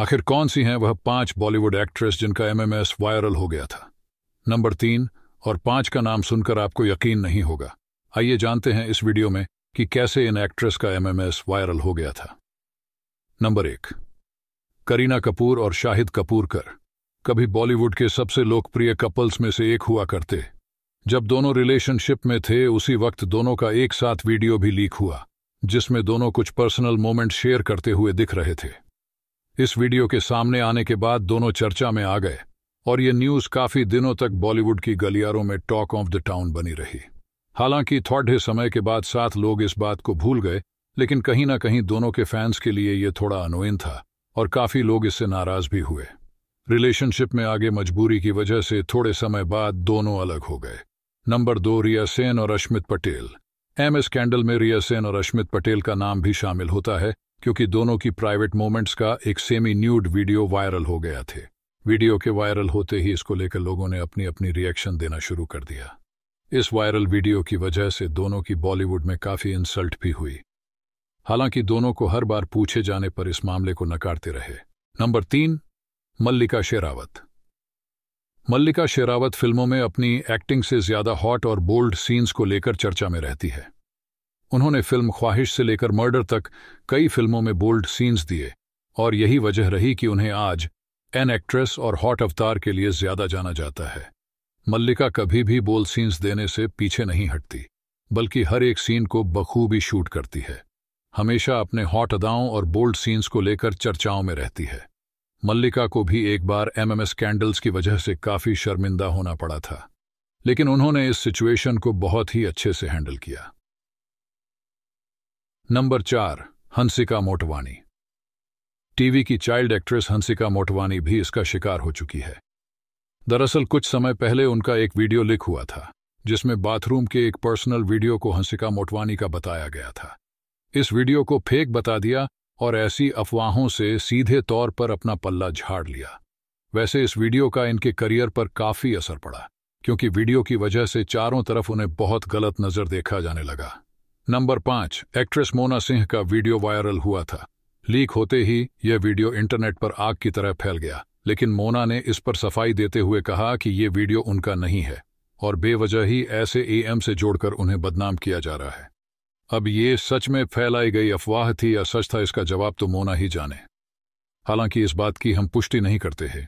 आखिर कौन सी हैं वह पांच बॉलीवुड एक्ट्रेस जिनका एमएमएस वायरल हो गया था नंबर तीन और पांच का नाम सुनकर आपको यकीन नहीं होगा आइए जानते हैं इस वीडियो में कि कैसे इन एक्ट्रेस का एमएमएस वायरल हो गया था नंबर एक करीना कपूर और शाहिद कपूर कर कभी बॉलीवुड के सबसे लोकप्रिय कपल्स में से एक हुआ करते जब दोनों रिलेशनशिप में थे उसी वक्त दोनों का एक साथ वीडियो भी लीक हुआ जिसमें दोनों कुछ पर्सनल मोमेंट शेयर करते हुए दिख रहे थे इस वीडियो के सामने आने के बाद दोनों चर्चा में आ गए और ये न्यूज़ काफी दिनों तक बॉलीवुड की गलियारों में टॉक ऑफ द टाउन बनी रही हालांकि थोड़े समय के बाद साथ लोग इस बात को भूल गए लेकिन कहीं ना कहीं दोनों के फैंस के लिए ये थोड़ा अनोइन था और काफी लोग इससे नाराज भी हुए रिलेशनशिप में आगे मजबूरी की वजह से थोड़े समय बाद दोनों अलग हो गए नंबर दो रिया सेन और Ashmit Patel M S scandal में रिया सेन और अश्मित पटेल का नाम भी शामिल होता है क्योंकि दोनों की प्राइवेट मोमेंट्स का एक सेमी न्यूड वीडियो वायरल हो गया थे वीडियो के वायरल होते ही इसको लेकर लोगों ने अपनी अपनी रिएक्शन देना शुरू कर दिया इस वायरल वीडियो की वजह से दोनों की बॉलीवुड में काफी इंसल्ट भी हुई हालांकि दोनों को हर बार पूछे जाने पर इस मामले को नकारते रहे नंबर तीन मल्लिका शेरावत मल्लिका शेरावत फिल्मों में अपनी एक्टिंग से ज्यादा हॉट और बोल्ड सीन्स को लेकर चर्चा में रहती है उन्होंने फिल्म ख्वाहिश से लेकर मर्डर तक कई फिल्मों में बोल्ड सीन्स दिए और यही वजह रही कि उन्हें आज एन एक्ट्रेस और हॉट अवतार के लिए ज्यादा जाना जाता है मल्लिका कभी भी बोल सीन्स देने से पीछे नहीं हटती बल्कि हर एक सीन को बखूबी शूट करती है हमेशा अपने हॉट अदाओं और बोल्ड सीन्स को लेकर चर्चाओं में रहती है मल्लिका को भी एक बार एमएमएस कैंडल्स की वजह से काफी शर्मिंदा होना पड़ा था लेकिन उन्होंने इस सिचुएशन को बहुत ही अच्छे से हैंडल किया नंबर चार हंसिका मोटवानी टीवी की चाइल्ड एक्ट्रेस हंसिका मोटवानी भी इसका शिकार हो चुकी है दरअसल कुछ समय पहले उनका एक वीडियो लीक हुआ था जिसमें बाथरूम के एक पर्सनल वीडियो को हंसिका मोटवानी का बताया गया था इस वीडियो को फेक बता दिया और ऐसी अफवाहों से सीधे तौर पर अपना पल्ला झाड़ लिया वैसे इस वीडियो का इनके करियर पर काफी असर पड़ा क्योंकि वीडियो की वजह से चारों तरफ उन्हें बहुत गलत नजर देखा जाने लगा नंबर पांच एक्ट्रेस मोना सिंह का वीडियो वायरल हुआ था लीक होते ही यह वीडियो इंटरनेट पर आग की तरह फैल गया लेकिन मोना ने इस पर सफाई देते हुए कहा कि ये वीडियो उनका नहीं है और बेवजह ही ऐसे एएम से जोड़कर उन्हें बदनाम किया जा रहा है अब ये सच में फैलाई गई अफवाह थी या सच था इसका जवाब तो मोना ही जाने हालांकि इस बात की हम पुष्टि नहीं करते हैं